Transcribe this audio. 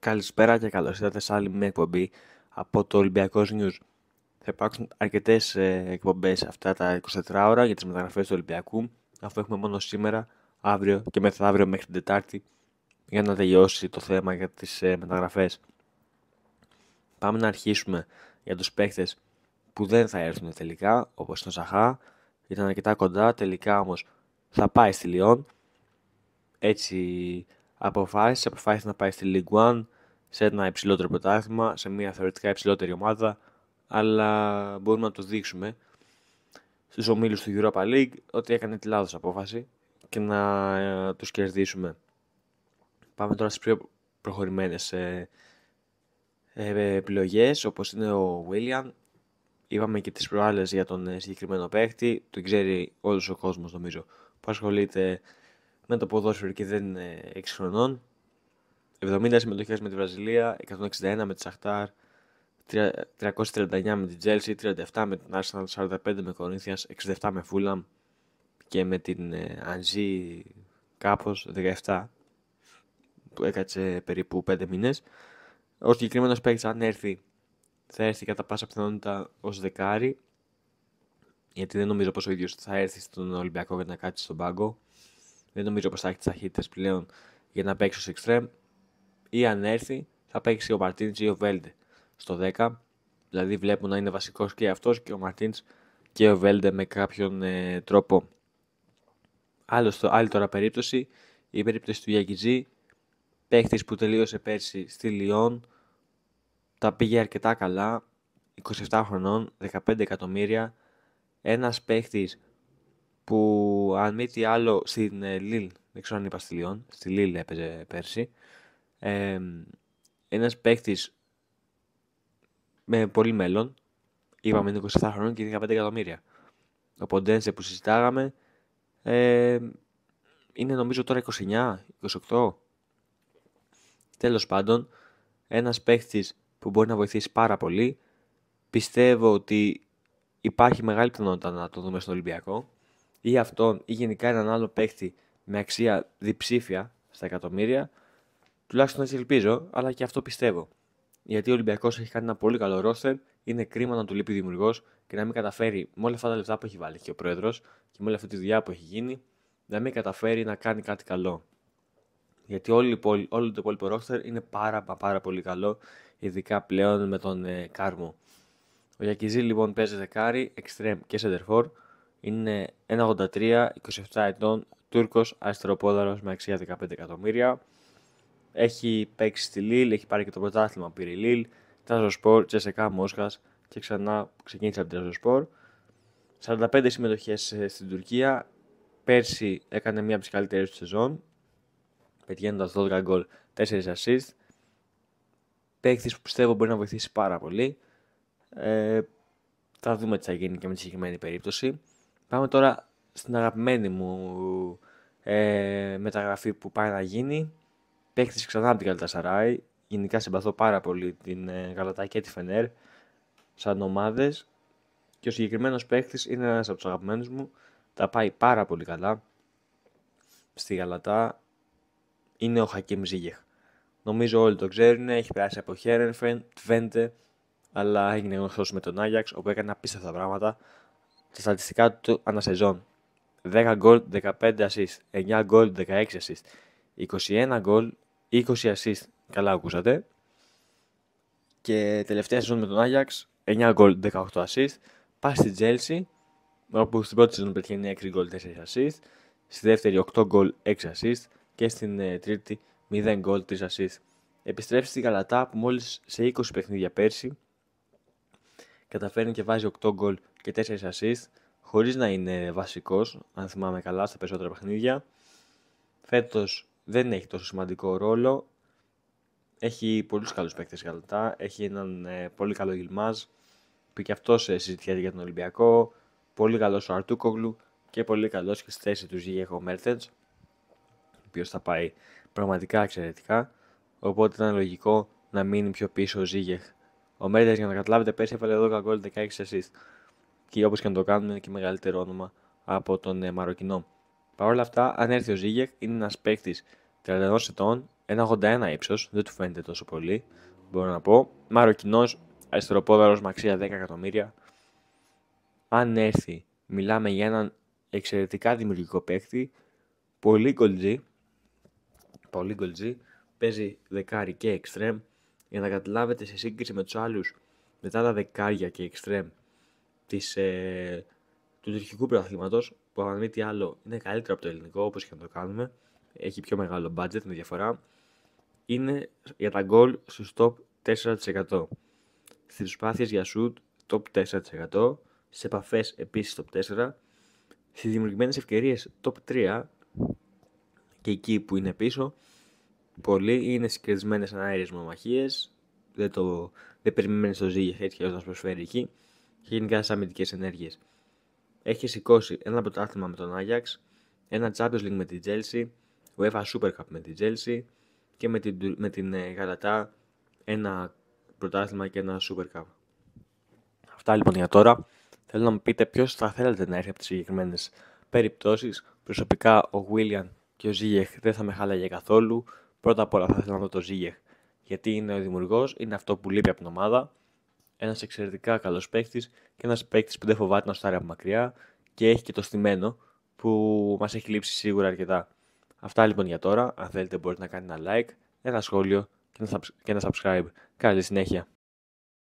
Καλησπέρα και καλώς ήρθατε σε άλλη μια εκπομπή από το Ολυμπιακός News. Θα υπάρξουν αρκετές ε, εκπομπές αυτά τα 24 ώρα για τις μεταγραφές του Ολυμπιακού, αφού έχουμε μόνο σήμερα, αύριο και μεθαύριο μέχρι την Τετάρτη για να τελειώσει το θέμα για τις ε, μεταγραφές. Πάμε να αρχίσουμε για τους παίχτες που δεν θα έρθουν τελικά, όπως τον Σαχά, ήταν αρκετά κοντά, τελικά όμως θα πάει στη Λιόν. Έτσι αποφάσισε, αποφάσισε να πάει στη League One σε ένα υψηλότερο πρωτάθλημα, σε μια θεωρητικά υψηλότερη ομάδα, αλλά μπορούμε να το δείξουμε στους ομίλους του Europa League ότι έκανε τη λάθος απόφαση και να ε, τους κερδίσουμε. Πάμε τώρα στις πιο προχωρημένες ε, ε, επιλογές όπως είναι ο William. Είπαμε και τις προάλλες για τον ε, συγκεκριμένο παίχτη, τον ξέρει όλος ο κόσμος νομίζω που ασχολείται με το ποδόσφαιρο και δεν είναι 6 χρονών. 70 συμμετοχές με τη Βραζιλία, 161 με τη Σαχτάρ, 339 με την Τζέλση, 37 με την Arsenal, 45 με Κορίνθιας, 67 με Φούλαμ και με την Αντζή κάπω, 17 που έκατσε περίπου 5 μήνες. Ο συγκεκριμένος παίκτης αν έρθει θα έρθει κατά πάσα πιθανότητα ως δεκάρι γιατί δεν νομίζω πως ο ίδιος θα έρθει στον Ολυμπιακό για να κάτσει στον πάγκο. Δεν νομίζω πως θα έχει τις ταχύτητες πλέον για να παίξει ως εξτρέμ Ή αν έρθει, θα παίξει ο Μαρτίν ή ο Βέλντε στο 10. Δηλαδή βλέπω να είναι βασικός και αυτός και ο Μαρτίν και ο Βέλντε με κάποιον ε, τρόπο. Άλλο, άλλη τώρα περίπτωση, η περίπτωση του Γιαγκιζή, παίχτης που τελείωσε πέρσι στη Λιόν, τα πήγε αρκετά καλά, 27 χρονών, 15 εκατομμύρια, ένας παίχτης που αν μη τι άλλο στην ε, Λίλ, δεν ξέρω αν είπα στη Λιόν, στη Λίλ έπαιζε πέρσι, ε, ένας με πολύ μέλλον, είπαμε είναι 27 χρόνια και 15 εκατομμύρια. Ο Ποντένσε που συζητάγαμε είναι νομίζω τώρα 29, 28. Τέλος πάντων, ένας παίκτης που μπορεί να βοηθήσει πάρα πολύ. Πιστεύω ότι υπάρχει μεγάλη πιθανότητα να το δούμε στο Ολυμπιακό ή αυτόν ή γενικά έναν άλλο παίκτη με αξία διψήφια στα εκατομμύρια, τουλάχιστον έτσι ελπίζω, αλλά και αυτό πιστεύω. Γιατί ο Ολυμπιακός έχει κάνει ένα πολύ καλό ρόστερ, είναι κρίμα να του λείπει δημιουργός και να μην καταφέρει με όλα αυτά τα λεφτά που έχει βάλει και ο πρόεδρος και με όλη αυτή τη δουλειά που έχει γίνει, να μην καταφέρει να κάνει κάτι καλό. Γιατί όλο, το υπόλοιπο ρόστερ είναι πάρα, πάρα πολύ καλό, ειδικά πλέον με τον ε, Κάρμο. Ο Γιακιζή λοιπόν παίζει δεκάρι, εξτρέμ και σεντερφόρ είναι 1,83, 27 ετών, Τούρκος, αριστεροπόδαρος με αξία 15 εκατομμύρια. Έχει παίξει στη Λίλ, έχει πάρει και το πρωτάθλημα που πήρε η Λίλ, Τραζοσπορ, Μόσχας και ξανά ξεκίνησε από την Τραζοσπορ. 45 συμμετοχές ε, στην Τουρκία, πέρσι έκανε μία από τις καλύτερες του σεζόν, πετυχαίνοντας 12 γκολ, 4 assist. Παίκτης που πιστεύω μπορεί να βοηθήσει πάρα πολύ. Ε, θα δούμε τι θα γίνει και με τη συγκεκριμένη περίπτωση. Πάμε τώρα στην αγαπημένη μου ε, μεταγραφή που πάει να γίνει. Παίχτησε ξανά από την Καλτασαράη. Γενικά συμπαθώ πάρα πολύ την ε, Γαλατά και τη Φενέρ σαν ομάδες. Και ο συγκεκριμένος παίχτη είναι ένας από τους αγαπημένους μου. Τα πάει πάρα πολύ καλά. Στη Γαλατά είναι ο Χακίμ Ζίγεχ. Νομίζω όλοι το ξέρουν. Έχει περάσει από Χέρενφεν, Τβέντε, αλλά έγινε γνωστός με τον Άγιαξ, όπου έκανε απίστευτα πράγματα. Τα στατιστικά του ανά σεζόν. 10 γκολ, 15 assist, 9 γκολ, 16 assist, 21 γκολ, 20 assist. Καλά ακούσατε. Και τελευταία σεζόν με τον Άγιαξ, 9 γκολ, 18 assist. Πάει στη Τζέλσι, όπου στην πρώτη σεζόν πετυχαίνει 6 γκολ, 4 assist. Στη δεύτερη 8 γκολ, 6 assist. Και στην ε, τρίτη 0 γκολ, 3 assist. Επιστρέψει στην Καλατά που μόλις σε 20 παιχνίδια πέρσι καταφέρνει και βάζει 8 γκολ και 4 assists, χωρίς να είναι βασικός, αν θυμάμαι καλά, στα περισσότερα παιχνίδια. Φέτος δεν έχει τόσο σημαντικό ρόλο, έχει πολλούς καλούς παίκτες γαλατά, έχει έναν ε, πολύ καλό Γιλμάζ, που και αυτός ε, συζητιέται για τον Ολυμπιακό, πολύ καλός ο Αρτούκογλου και πολύ καλός και στη θέση του Ζήγεχο Μέρτεντς, ο οποίος θα πάει πραγματικά εξαιρετικά, οπότε ήταν λογικό να μείνει πιο πίσω ο ο Μέριντα, για να καταλάβετε, πέρσι έβαλε 12 γκολ, 16 assist. Και όπως και να το κάνουμε, είναι και μεγαλύτερο όνομα από τον ε, Μαροκινό. Παρ' όλα αυτά, αν έρθει ο Ζίγεκ είναι ένας παίκτης 31 ετών, 1,81 ύψος, δεν του φαίνεται τόσο πολύ, μπορώ να πω. Μαροκινός, αριστεροπόδαρος με αξία 10 εκατομμύρια. Αν έρθει, μιλάμε για έναν εξαιρετικά δημιουργικό παίκτη, πολύ γκολτζή, πολύ γκολτζή, παίζει δεκάρι και extreme για να καταλάβετε σε σύγκριση με τους άλλους μετά τα δεκάρια και εξτρέμ ε, του τουρκικού πρωταθλήματος που αν μη τι άλλο είναι καλύτερο από το ελληνικό όπως και να το κάνουμε έχει πιο μεγάλο budget με διαφορά είναι για τα γκολ στου top 4% στις προσπάθειες για shoot top 4% σε επαφές επίσης top 4% στις δημιουργημένες ευκαιρίες top 3% και εκεί που είναι πίσω πολύ είναι συγκρισμένε ανάερε μονομαχίες. Δεν, το, δεν περιμένεις το ζύγι έτσι να σου προσφέρει εκεί. Και γενικά σαν αμυντικές ενέργειες. Έχει σηκώσει ένα πρωτάθλημα με τον Άγιαξ, ένα Champions League με την Chelsea, UEFA Super Cup με την Chelsea και με την, με την Γαλατά ε, ένα πρωτάθλημα και ένα Super Cup. Αυτά λοιπόν για τώρα. Θέλω να μου πείτε ποιος θα θέλατε να έρθει από τις συγκεκριμένες περιπτώσεις. Προσωπικά ο William και ο Ζίγεχ δεν θα με χάλαγε καθόλου. Πρώτα απ' όλα θα ήθελα να δω το Ζίγεχ, γιατί είναι ο δημιουργός, είναι αυτό που λείπει από την ομάδα. Ένας εξαιρετικά καλός παίκτης και ένας παίκτης που δεν φοβάται να στάρει από μακριά και έχει και το στημένο που μας έχει λείψει σίγουρα αρκετά. Αυτά λοιπόν για τώρα. Αν θέλετε, μπορείτε να κάνετε ένα like, ένα σχόλιο και ένα subscribe. Καλή συνέχεια.